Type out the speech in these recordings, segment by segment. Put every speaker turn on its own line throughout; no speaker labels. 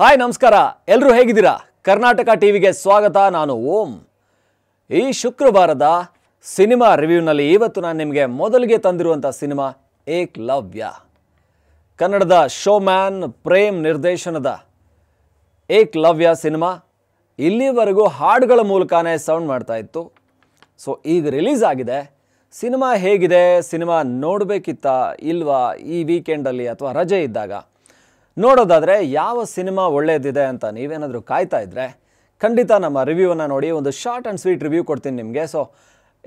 hi ನಮಸ್ಕಾರ ಎಲ್ಲರೂ ಹೇಗಿದ್ದೀರಾ ಕರ್ನಾಟಕ ಟಿ ವಿಗೆ ಸ್ವಾಗತ ನಾನು ಓಂ ಈ ಶುಕ್ರವಾರದ ಸಿನಿಮಾ ರಿವ್ಯೂನಲ್ಲಿ ಇವತ್ತು ನಾನು ನಿಮಗೆ ಮೊದಲಿಗೆ ತಂದಿರುವಂಥ ಸಿನಿಮಾ ಲವ್ಯ ಕನ್ನಡದ ಶೋಮ್ಯಾನ್ ಪ್ರೇಮ್ ನಿರ್ದೇಶನದ ಏಕ್ ಲವ್ಯ ಸಿನಿಮಾ ಇಲ್ಲಿವರೆಗೂ ಹಾಡುಗಳ ಮೂಲಕನೇ ಸೌಂಡ್ ಮಾಡ್ತಾ ಇತ್ತು ಸೊ ಈಗ ರಿಲೀಸ್ ಆಗಿದೆ ಸಿನಿಮಾ ಹೇಗಿದೆ ಸಿನಿಮಾ ನೋಡಬೇಕಿತ್ತಾ ಇಲ್ವಾ ಈ ವೀಕೆಂಡಲ್ಲಿ ಅಥವಾ ರಜೆ ಇದ್ದಾಗ ನೋಡೋದಾದರೆ ಯಾವ ಸಿನಿಮಾ ಒಳ್ಳೆಯದಿದೆ ಅಂತ ನೀವೇನಾದರೂ ಕಾಯ್ತಾ ಇದ್ದರೆ ಖಂಡಿತ ನಮ್ಮ ರಿವ್ಯೂವನ್ನು ನೋಡಿ ಒಂದು ಶಾರ್ಟ್ ಆ್ಯಂಡ್ ಸ್ವೀಟ್ ರಿವ್ಯೂ ಕೊಡ್ತೀನಿ ನಿಮಗೆ ಸೊ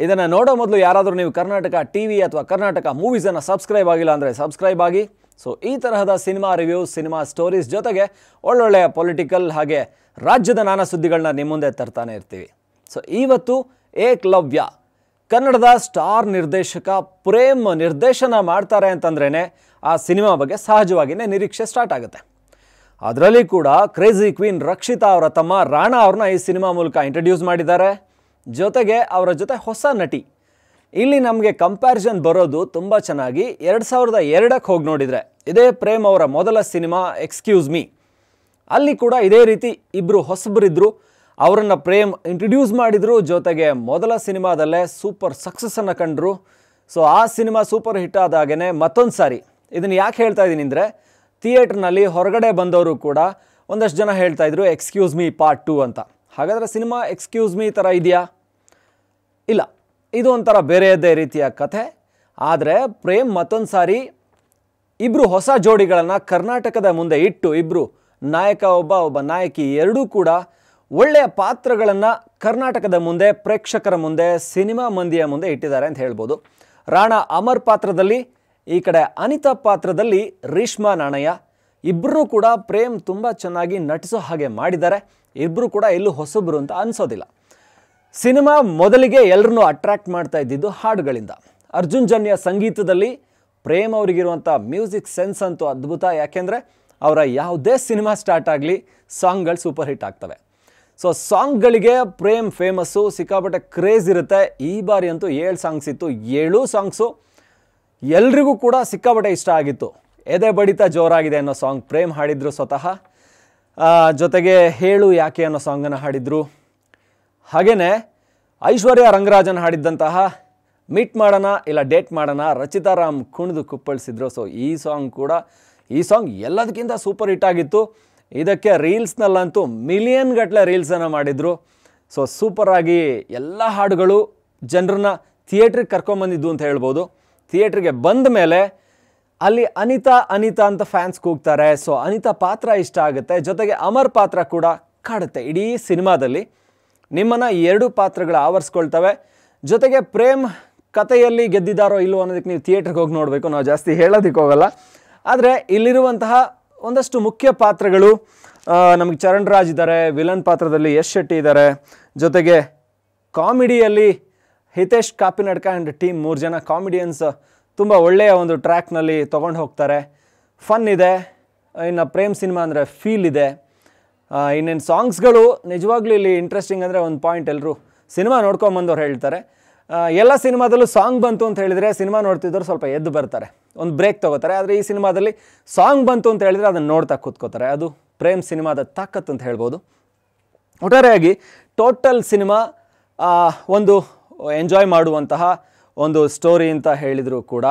ಇದನ್ನು ನೋಡೋ ಮೊದಲು ಯಾರಾದರೂ ನೀವು ಕರ್ನಾಟಕ ಟಿ ವಿ ಅಥವಾ ಕರ್ನಾಟಕ ಮೂವೀಸನ್ನು ಸಬ್ಸ್ಕ್ರೈಬ್ ಆಗಿಲ್ಲ ಅಂದರೆ ಸಬ್ಸ್ಕ್ರೈಬ್ ಆಗಿ ಸೊ ಈ ತರಹದ ಸಿನಿಮಾ ರಿವ್ಯೂ ಸಿನಿಮಾ ಸ್ಟೋರೀಸ್ ಜೊತೆಗೆ ಒಳ್ಳೊಳ್ಳೆಯ ಪೊಲಿಟಿಕಲ್ ಹಾಗೆ ರಾಜ್ಯದ ನಾನಾ ಸುದ್ದಿಗಳನ್ನ ನಿಮ್ಮ ಮುಂದೆ ತರ್ತಾನೆ ಇರ್ತೀವಿ ಸೊ ಇವತ್ತು ಏಕ್ಲವ್ಯ ಕನ್ನಡದ ಸ್ಟಾರ್ ನಿರ್ದೇಶಕ ಪ್ರೇಮ್ ನಿರ್ದೇಶನ ಮಾಡ್ತಾರೆ ಅಂತಂದ್ರೇ ಆ ಸಿನಿಮಾ ಬಗ್ಗೆ ಸಹಜವಾಗಿಯೇ ನಿರೀಕ್ಷೆ ಸ್ಟಾರ್ಟ್ ಆಗುತ್ತೆ ಅದರಲ್ಲಿ ಕೂಡ ಕ್ರೇಜಿ ಕ್ವೀನ್ ರಕ್ಷಿತಾ ಅವರ ತಮ್ಮ ರಾಣಾ ಅವ್ರನ್ನ ಈ ಸಿನಿಮಾ ಮೂಲಕ ಇಂಟ್ರಡ್ಯೂಸ್ ಮಾಡಿದ್ದಾರೆ ಜೊತೆಗೆ ಅವರ ಜೊತೆ ಹೊಸ ನಟಿ ಇಲ್ಲಿ ನಮಗೆ ಕಂಪ್ಯಾರಿಸನ್ ಬರೋದು ತುಂಬ ಚೆನ್ನಾಗಿ ಎರಡು ಸಾವಿರದ ಎರಡಕ್ಕೆ ಹೋಗಿ ನೋಡಿದರೆ ಇದೇ ಪ್ರೇಮ್ ಅವರ ಮೊದಲ ಸಿನಿಮಾ ಎಕ್ಸ್ಕ್ಯೂಸ್ ಮೀ ಅಲ್ಲಿ ಕೂಡ ಇದೇ ರೀತಿ ಇಬ್ಬರು ಹೊಸಬರಿದ್ದರು ಅವರನ್ನು ಪ್ರೇಮ್ ಇಂಟ್ರಡ್ಯೂಸ್ ಮಾಡಿದರು ಜೊತೆಗೆ ಮೊದಲ ಸಿನಿಮಾದಲ್ಲೇ ಸೂಪರ್ ಸಕ್ಸಸ್ಸನ್ನು ಕಂಡರು ಸೊ ಆ ಸಿನಿಮಾ ಸೂಪರ್ ಹಿಟ್ ಆದಾಗೇ ಮತ್ತೊಂದು ಸಾರಿ ಇದನ್ನು ಯಾಕೆ ಹೇಳ್ತಾ ಇದ್ದೀನಿ ಅಂದರೆ ಥಿಯೇಟ್ರ್ನಲ್ಲಿ ಹೊರಗಡೆ ಬಂದವರು ಕೂಡ ಒಂದಷ್ಟು ಜನ ಹೇಳ್ತಾಯಿದ್ರು ಎಕ್ಸ್ಕ್ಯೂಸ್ ಮೀ ಪಾರ್ಟ್ ಟು ಅಂತ ಹಾಗಾದರೆ ಸಿನಿಮಾ ಎಕ್ಸ್ಕ್ಯೂಸ್ ಮೀ ಥರ ಇದೆಯಾ ಇಲ್ಲ ಇದು ಒಂಥರ ಬೇರೆಯದೇ ರೀತಿಯ ಕಥೆ ಆದರೆ ಪ್ರೇಮ್ ಮತ್ತೊಂದು ಸಾರಿ ಇಬ್ಬರು ಹೊಸ ಜೋಡಿಗಳನ್ನು ಕರ್ನಾಟಕದ ಮುಂದೆ ಇಟ್ಟು ಇಬ್ಬರು ನಾಯಕ ಒಬ್ಬ ಒಬ್ಬ ನಾಯಕಿ ಎರಡೂ ಕೂಡ ಒಳ್ಳೆಯ ಪಾತ್ರಗಳನ್ನು ಕರ್ನಾಟಕದ ಮುಂದೆ ಪ್ರೇಕ್ಷಕರ ಮುಂದೆ ಸಿನಿಮಾ ಮಂದಿಯ ಮುಂದೆ ಇಟ್ಟಿದ್ದಾರೆ ಅಂತ ಹೇಳ್ಬೋದು ರಾಣಾ ಅಮರ್ ಪಾತ್ರದಲ್ಲಿ ಈ ಕಡೆ ಅನಿತಾ ಪಾತ್ರದಲ್ಲಿ ರೀಷ್ಮಾ ನಾಣಯ್ಯ ಇಬ್ಬರೂ ಕೂಡ ಪ್ರೇಮ್ ತುಂಬ ಚೆನ್ನಾಗಿ ನಟಿಸೋ ಹಾಗೆ ಮಾಡಿದ್ದಾರೆ ಇಬ್ಬರು ಕೂಡ ಎಲ್ಲೂ ಹೊಸಬ್ರು ಅಂತ ಅನಿಸೋದಿಲ್ಲ ಸಿನಿಮಾ ಮೊದಲಿಗೆ ಎಲ್ಲರನ್ನೂ ಅಟ್ರ್ಯಾಕ್ಟ್ ಮಾಡ್ತಾ ಇದ್ದಿದ್ದು ಹಾಡುಗಳಿಂದ ಅರ್ಜುನ್ ಜನ್ಯ ಸಂಗೀತದಲ್ಲಿ ಪ್ರೇಮ್ ಅವರಿಗಿರುವಂಥ ಮ್ಯೂಸಿಕ್ ಸೆನ್ಸ್ ಅಂತೂ ಅದ್ಭುತ ಯಾಕೆಂದರೆ ಅವರ ಯಾವುದೇ ಸಿನಿಮಾ ಸ್ಟಾರ್ಟ್ ಆಗಲಿ ಸಾಂಗ್ಗಳು ಸೂಪರ್ ಹಿಟ್ ಆಗ್ತವೆ ಸೊ ಸಾಂಗ್ಗಳಿಗೆ ಪ್ರೇಮ್ ಫೇಮಸ್ಸು ಸಿಕ್ಕಾಪಟ್ಟೆ ಕ್ರೇಜ್ ಇರುತ್ತೆ ಈ ಬಾರಿ ಅಂತೂ ಏಳು ಸಾಂಗ್ಸ್ ಇತ್ತು ಏಳು ಸಾಂಗ್ಸು ಎಲ್ರಿಗೂ ಕೂಡ ಸಿಕ್ಕಾಪಟ್ಟೆ ಇಷ್ಟ ಆಗಿತ್ತು ಎದೆ ಬಡಿತ ಜೋರಾಗಿದೆ ಅನ್ನೋ ಸಾಂಗ್ ಪ್ರೇಮ್ ಹಾಡಿದ್ರು ಸ್ವತಃ ಜೊತೆಗೆ ಹೇಳು ಯಾಕೆ ಅನ್ನೋ ಸಾಂಗನ್ನು ಹಾಡಿದರು ಹಾಗೆಯೇ ಐಶ್ವರ್ಯ ರಂಗರಾಜನ್ ಹಾಡಿದ್ದಂತಹ ಮೀಟ್ ಮಾಡೋಣ ಇಲ್ಲ ಡೇಟ್ ಮಾಡೋಣ ರಚಿತಾ ರಾಮ್ ಕುಣಿದು ಕುಪ್ಪಳಿಸಿದ್ರು ಸೊ ಈ ಸಾಂಗ್ ಕೂಡ ಈ ಸಾಂಗ್ ಎಲ್ಲದಕ್ಕಿಂತ ಸೂಪರ್ ಹಿಟ್ ಆಗಿತ್ತು ಇದಕ್ಕೆ ರೀಲ್ಸ್ನಲ್ಲಂತೂ ಮಿಲಿಯನ್ ಗಟ್ಟಲೆ ರೀಲ್ಸನ್ನು ಮಾಡಿದರು ಸೊ ಸೂಪರಾಗಿ ಎಲ್ಲ ಹಾಡುಗಳು ಜನರನ್ನ ಥಿಯೇಟ್ರಿಗೆ ಕರ್ಕೊಂಬಂದಿದ್ದು ಅಂತ ಹೇಳ್ಬೋದು ಥಿಯೇಟ್ರಿಗೆ ಬಂದ ಮೇಲೆ ಅಲ್ಲಿ ಅನಿತಾ ಅನಿತಾ ಅಂತ ಫ್ಯಾನ್ಸ್ ಕೂಗ್ತಾರೆ ಸೊ ಅನಿತಾ ಪಾತ್ರ ಇಷ್ಟ ಆಗುತ್ತೆ ಜೊತೆಗೆ ಅಮರ್ ಪಾತ್ರ ಕೂಡ ಕಾಡುತ್ತೆ ಇಡೀ ಸಿನಿಮಾದಲ್ಲಿ ನಿಮ್ಮನ್ನು ಎರಡು ಪಾತ್ರಗಳು ಆವರಿಸ್ಕೊಳ್ತವೆ ಜೊತೆಗೆ ಪ್ರೇಮ್ ಕಥೆಯಲ್ಲಿ ಗೆದ್ದಿದ್ದಾರೋ ಇಲ್ಲವೋ ಅನ್ನೋದಕ್ಕೆ ನೀವು ಥಿಯೇಟ್ರಿಗೆ ಹೋಗಿ ನೋಡಬೇಕು ನಾವು ಜಾಸ್ತಿ ಹೇಳೋದಕ್ಕೆ ಹೋಗಲ್ಲ ಆದರೆ ಇಲ್ಲಿರುವಂತಹ ಒಂದಷ್ಟು ಮುಖ್ಯ ಪಾತ್ರಗಳು ನಮಗೆ ಚರಣ್ ರಾಜ್ ಇದ್ದಾರೆ ವಿಲನ್ ಪಾತ್ರದಲ್ಲಿ ಯಶ್ ಶೆಟ್ಟಿ ಇದ್ದಾರೆ ಜೊತೆಗೆ ಕಾಮಿಡಿಯಲ್ಲಿ ಹಿತೇಶ್ ಕಾಪಿನಡ್ಕ ಆ್ಯಂಡ್ ಟೀಮ್ ಮೂರು ಜನ ಕಾಮಿಡಿಯನ್ಸ್ ತುಂಬ ಒಳ್ಳೆಯ ಒಂದು ಟ್ರ್ಯಾಕ್ನಲ್ಲಿ ತೊಗೊಂಡು ಹೋಗ್ತಾರೆ ಫನ್ ಇದೆ ಇನ್ನು ಪ್ರೇಮ್ ಸಿನಿಮಾ ಅಂದರೆ ಫೀಲ್ ಇದೆ ಇನ್ನೇನು ಸಾಂಗ್ಸ್ಗಳು ನಿಜವಾಗ್ಲೂ ಇಲ್ಲಿ ಇಂಟ್ರೆಸ್ಟಿಂಗ್ ಅಂದರೆ ಒಂದು ಪಾಯಿಂಟ್ ಎಲ್ಲರೂ ಸಿನಿಮಾ ನೋಡ್ಕೊಂಬಂದವ್ರು ಹೇಳ್ತಾರೆ ಎಲ್ಲ ಸಿನಿಮಾದಲ್ಲೂ ಸಾಂಗ್ ಬಂತು ಅಂತ ಹೇಳಿದರೆ ಸಿನಿಮಾ ನೋಡ್ತಿದ್ದವ್ರು ಸ್ವಲ್ಪ ಎದ್ದು ಬರ್ತಾರೆ ಒಂದು ಬ್ರೇಕ್ ತೊಗೋತಾರೆ ಆದರೆ ಈ ಸಿನಿಮಾದಲ್ಲಿ ಸಾಂಗ್ ಬಂತು ಅಂತ ಹೇಳಿದರೆ ಅದನ್ನು ನೋಡ್ತಾ ಕೂತ್ಕೋತಾರೆ ಅದು ಪ್ರೇಮ್ ಸಿನಿಮಾದ ತಾಕತ್ತು ಅಂತ ಹೇಳ್ಬೋದು ಒಟ್ಟಾರೆಯಾಗಿ ಟೋಟಲ್ ಸಿನಿಮಾ ಒಂದು ಎಂಜಾಯ್ ಮಾಡುವಂತಹ ಒಂದು ಸ್ಟೋರಿ ಅಂತ ಹೇಳಿದರೂ ಕೂಡ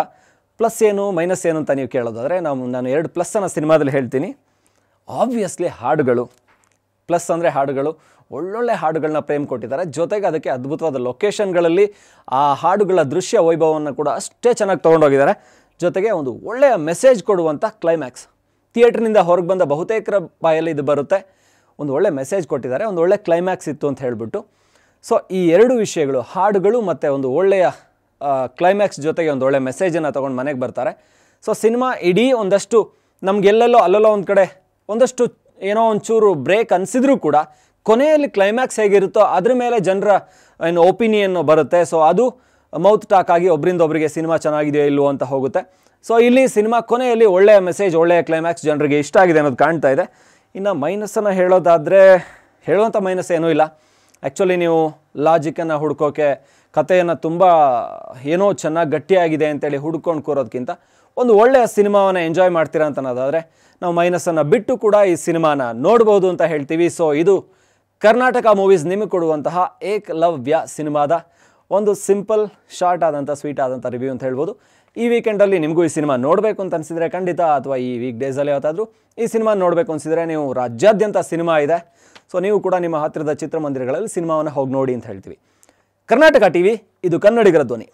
ಪ್ಲಸ್ ಏನು ಮೈನಸ್ ಏನು ಅಂತ ನೀವು ಕೇಳೋದಾದರೆ ನಾವು ನಾನು ಎರಡು ಪ್ಲಸ್ಸನ್ನು ಸಿನಿಮಾದಲ್ಲಿ ಹೇಳ್ತೀನಿ ಆಬ್ವಿಯಸ್ಲಿ ಹಾಡುಗಳು ಪ್ಲಸ್ ಅಂದರೆ ಹಾಡುಗಳು ಒಳ್ಳೊಳ್ಳೆ ಹಾಡುಗಳನ್ನ ಪ್ರೇಮ್ ಕೊಟ್ಟಿದ್ದಾರೆ ಜೊತೆಗೆ ಅದಕ್ಕೆ ಅದ್ಭುತವಾದ ಲೊಕೇಶನ್ಗಳಲ್ಲಿ ಆ ಹಾಡುಗಳ ದೃಶ್ಯ ವೈಭವವನ್ನು ಕೂಡ ಅಷ್ಟೇ ಚೆನ್ನಾಗಿ ತೊಗೊಂಡೋಗಿದ್ದಾರೆ ಜೊತೆಗೆ ಒಂದು ಒಳ್ಳೆಯ ಮೆಸೇಜ್ ಕೊಡುವಂಥ ಕ್ಲೈಮ್ಯಾಕ್ಸ್ ಥಿಯೇಟ್ರಿನಿಂದ ಹೊರಗೆ ಬಂದ ಬಹುತೇಕರ ಬಾಯಲ್ಲಿ ಇದು ಬರುತ್ತೆ ಒಂದು ಒಳ್ಳೆ ಮೆಸೇಜ್ ಕೊಟ್ಟಿದ್ದಾರೆ ಒಂದು ಒಳ್ಳೆ ಕ್ಲೈಮ್ಯಾಕ್ಸ್ ಇತ್ತು ಅಂತ ಹೇಳಿಬಿಟ್ಟು ಸೊ ಈ ಎರಡು ವಿಷಯಗಳು ಹಾಡುಗಳು ಮತ್ತು ಒಂದು ಒಳ್ಳೆಯ ಕ್ಲೈಮ್ಯಾಕ್ಸ್ ಜೊತೆಗೆ ಒಂದು ಒಳ್ಳೆಯ ಮೆಸೇಜನ್ನು ತೊಗೊಂಡು ಮನೆಗೆ ಬರ್ತಾರೆ ಸೊ ಸಿನಿಮಾ ಇಡೀ ಒಂದಷ್ಟು ನಮಗೆಲ್ಲೆಲ್ಲೋ ಅಲ್ಲೆಲ್ಲೋ ಒಂದು ಕಡೆ ಒಂದಷ್ಟು ಏನೋ ಒಂಚೂರು ಬ್ರೇಕ್ ಅನಿಸಿದ್ರೂ ಕೂಡ ಕೊನೆಯಲ್ಲಿ ಕ್ಲೈಮ್ಯಾಕ್ಸ್ ಹೇಗಿರುತ್ತೋ ಅದ್ರ ಮೇಲೆ ಜನರ ಏನು ಒಪಿನಿಯನ್ ಬರುತ್ತೆ ಸೊ ಅದು ಮೌತ್ ಟಾಕ್ ಆಗಿ ಒಬ್ಬರಿಂದ ಒಬ್ಬರಿಗೆ ಸಿನಿಮಾ ಚೆನ್ನಾಗಿದೆಯೋ ಇಲ್ಲವೋ ಅಂತ ಹೋಗುತ್ತೆ ಸೊ ಇಲ್ಲಿ ಸಿನಿಮಾ ಕೊನೆಯಲ್ಲಿ ಒಳ್ಳೆಯ ಮೆಸೇಜ್ ಒಳ್ಳೆಯ ಕ್ಲೈಮ್ಯಾಕ್ಸ್ ಜನರಿಗೆ ಇಷ್ಟ ಆಗಿದೆ ಅನ್ನೋದು ಕಾಣ್ತಾ ಇದೆ ಇನ್ನು ಮೈನಸ್ಸನ್ನು ಹೇಳೋದಾದರೆ ಹೇಳುವಂಥ ಮೈನಸ್ ಏನೂ ಇಲ್ಲ ಆ್ಯಕ್ಚುಲಿ ನೀವು ಲಾಜಿಕನ್ನು ಹುಡ್ಕೋಕೆ ಕಥೆಯನ್ನು ತುಂಬ ಏನೋ ಚೆನ್ನಾಗಿ ಗಟ್ಟಿಯಾಗಿದೆ ಅಂತೇಳಿ ಹುಡ್ಕೊಂಡು ಕೂರೋದಕ್ಕಿಂತ ಒಂದು ಒಳ್ಳೆಯ ಸಿನಿಮಾವನ್ನು ಎಂಜಾಯ್ ಮಾಡ್ತೀರಾ ಅಂತ ನಾವು ಮೈನಸನ್ನು ಬಿಟ್ಟು ಕೂಡ ಈ ಸಿನಿಮಾನ ನೋಡ್ಬೋದು ಅಂತ ಹೇಳ್ತೀವಿ ಸೊ ಇದು ಕರ್ನಾಟಕ ಮೂವೀಸ್ ನಿಮಗೆ ಕೊಡುವಂತಹ ಏಕಲವ್ಯ ಸಿನಿಮಾದ ಒಂದು ಸಿಂಪಲ್ ಶಾರ್ಟ್ ಆದಂಥ ಸ್ವೀಟ್ ಆದಂಥ ರಿವ್ಯೂ ಅಂತ ಹೇಳ್ಬೋದು ಈ ವೀಕೆಂಡಲ್ಲಿ ನಿಮಗೂ ಈ ಸಿನಿಮಾ ನೋಡಬೇಕು ಅಂತ ಅನಿಸಿದರೆ ಖಂಡಿತ ಅಥವಾ ಈ ವೀಕ್ ಡೇಸಲ್ಲಿ ಯಾವತ್ತಾದರೂ ಈ ಸಿನಿಮಾ ನೋಡಬೇಕು ಅನಿಸಿದರೆ ನೀವು ರಾಜ್ಯಾದ್ಯಂತ ಸಿನಿಮಾ ಇದೆ ಸೊ ನೀವು ಕೂಡ ನಿಮ್ಮ ಹತ್ತಿರದ ಚಿತ್ರಮಂದಿರಗಳಲ್ಲಿ ಸಿನಿಮಾವನ್ನು ಹೋಗಿ ನೋಡಿ ಅಂತ ಹೇಳ್ತೀವಿ ಕರ್ನಾಟಕ ಟಿ ವಿ ಇದು ಕನ್ನಡಿಗರ ಧ್ವನಿ